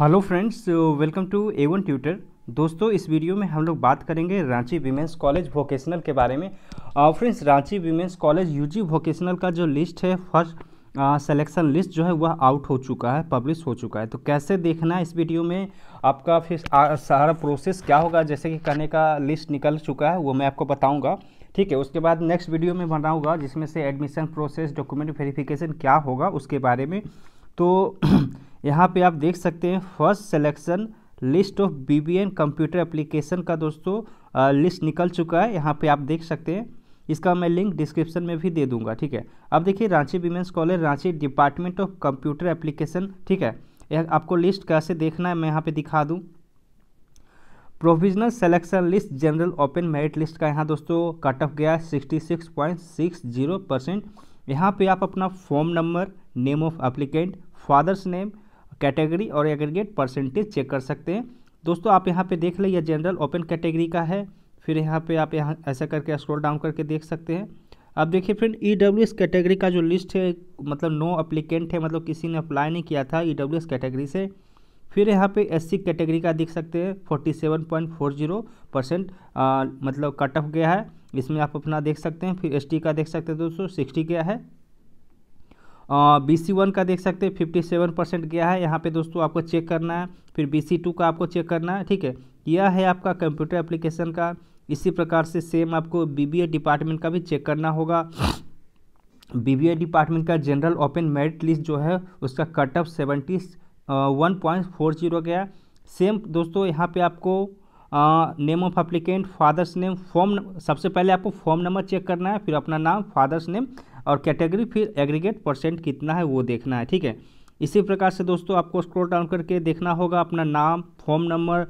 hello friends welcome to A one tutor दोस्तों इस video में हम लोग बात करेंगे रांची वीमेंस कॉलेज वोकेशनल के बारे में friends Ranchi women's college UG vocational का जो लिस्ट है फर्स्ट सिलेक्शन लिस्ट जो है वह आउट हो चुका है पब्लिश हो चुका है तो कैसे देखना इस वीडियो में आपका फिर सारा प्रोसेस क्या होगा जैसे कि करने का लिस्ट निकल चुका है वो मैं आपको बताऊँगा ठीक है उसके बाद नेक्स्ट वीडियो में बनाऊँगा जिसमें से एडमिशन प्रोसेस डॉक्यूमेंट वेरीफिकेशन क्या होगा उसके बारे में तो यहाँ पे आप देख सकते हैं first selection list of B B N computer application का दोस्तों आ, लिस्ट निकल चुका है यहाँ पे आप देख सकते हैं इसका मैं लिंक डिस्क्रिप्शन में भी दे दूंगा ठीक है अब देखिए Ranchi women's college Ranchi department of computer application ठीक है आपको लिस्ट कैसे देखना है मैं यहाँ पर दिखा दूँ provisional selection list general open merit list का यहाँ दोस्तों कट ऑफ गया sixty six point six zero percent यहाँ पर आप अपना form number name of applicant father's name category और एग्रीगेट परसेंटेज चेक कर सकते हैं दोस्तों आप यहाँ पे देख लें यह जनरल ओपन कैटेगरी का है फिर यहाँ पे आप यहाँ ऐसा करके स्क्रॉल डाउन करके देख सकते हैं अब देखिए friend E W S category का जो लिस्ट है मतलब नो अप्लीकेंट है मतलब किसी ने अप्लाई नहीं किया था ई डब्ल्यू एस कैटेगरी से फिर यहाँ पे एस सी कैटेगरी का देख सकते हैं forty seven point four zero percent मतलब कट ऑफ गया है इसमें आप अपना देख सकते हैं फिर एस टी का देख सकते हैं दोस्तों सिक्सटी गया है बी सी वन का देख सकते हैं फिफ्टी सेवन परसेंट गया है यहाँ पे दोस्तों आपको चेक करना है फिर बी सी टू का आपको चेक करना है ठीक है यह है आपका कंप्यूटर एप्लीकेशन का इसी प्रकार से सेम आपको बी बी ए डिपार्टमेंट का भी चेक करना होगा बी बी ए डिपार्टमेंट का जनरल ओपन मेरिट लिस्ट जो है उसका cut off seventy one point four zero गया सेम दोस्तों यहाँ पे आपको name of applicant father's name form सबसे पहले आपको फॉर्म नंबर चेक करना है फिर अपना नाम फादर्स नेम और कैटेगरी फिर एग्रीगेट परसेंट कितना है वो देखना है ठीक है इसी प्रकार से दोस्तों आपको स्क्रोल डाउन करके देखना होगा अपना नाम फॉर्म नंबर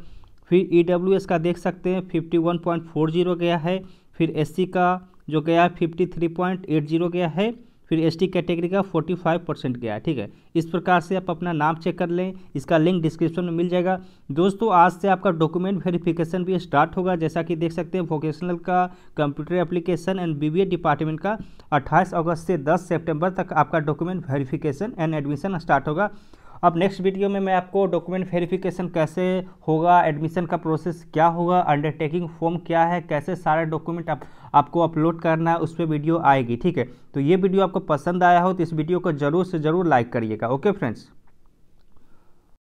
फिर ई e का देख सकते हैं fifty one point four zero गया है फिर एस का जो गया है fifty three point eight zero गया है फिर एसटी कैटेगरी का 45 परसेंट गया ठीक है इस प्रकार से आप अपना नाम चेक कर लें इसका लिंक डिस्क्रिप्शन में मिल जाएगा दोस्तों आज से आपका डॉक्यूमेंट वेरिफिकेशन भी स्टार्ट होगा जैसा कि देख सकते हैं वोकेशनल का computer application and B department का अट्ठाईस अगस्त से दस सेप्टेम्बर तक आपका document verification and admission start होगा अब नेक्स्ट वीडियो में मैं आपको डॉक्यूमेंट वेरिफिकेशन कैसे होगा एडमिशन का प्रोसेस क्या होगा अंडरटेकिंग फॉर्म क्या है कैसे सारे डॉक्यूमेंट आप, आपको अपलोड करना है उस पर वीडियो आएगी ठीक है तो ये वीडियो आपको पसंद आया हो तो इस वीडियो को ज़रूर से ज़रूर लाइक करिएगा ओके फ्रेंड्स